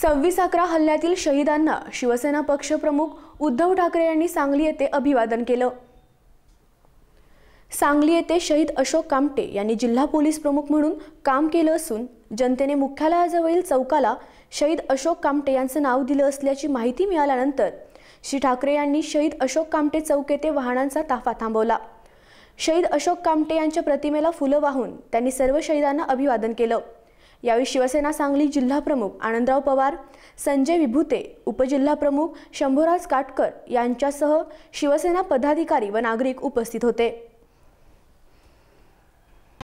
सव्वीस अकरा हल्ल्यातील शहीदांना शिवसेना पक्षप्रमुख उद्धव ठाकरे यांनी सांगली येथे अभिवादन केलं सांगली येथे शहीद अशोक कामटे यांनी जिल्हा पोलीस प्रमुख म्हणून काम केलं असून जनतेने मुख्यालयाजवळील चौकाला शहीद अशोक कामटे यांचं नाव दिलं असल्याची माहिती मिळाल्यानंतर श्री ठाकरे यांनी शहीद अशोक कामटे चौक येथे वाहनांचा ताफा थांबवला शहीद अशोक कामटे यांच्या प्रतिमेला फुलं वाहून त्यांनी सर्व शहीदांना अभिवादन केलं यावेळी शिवसेना सांगली जिल्हाप्रमुख आनंदराव पवार संजय विभूते उपजिल्हाप्रमुख शंभूराज काटकर यांच्यासह शिवसेना पदाधिकारी व नागरिक उपस्थित होते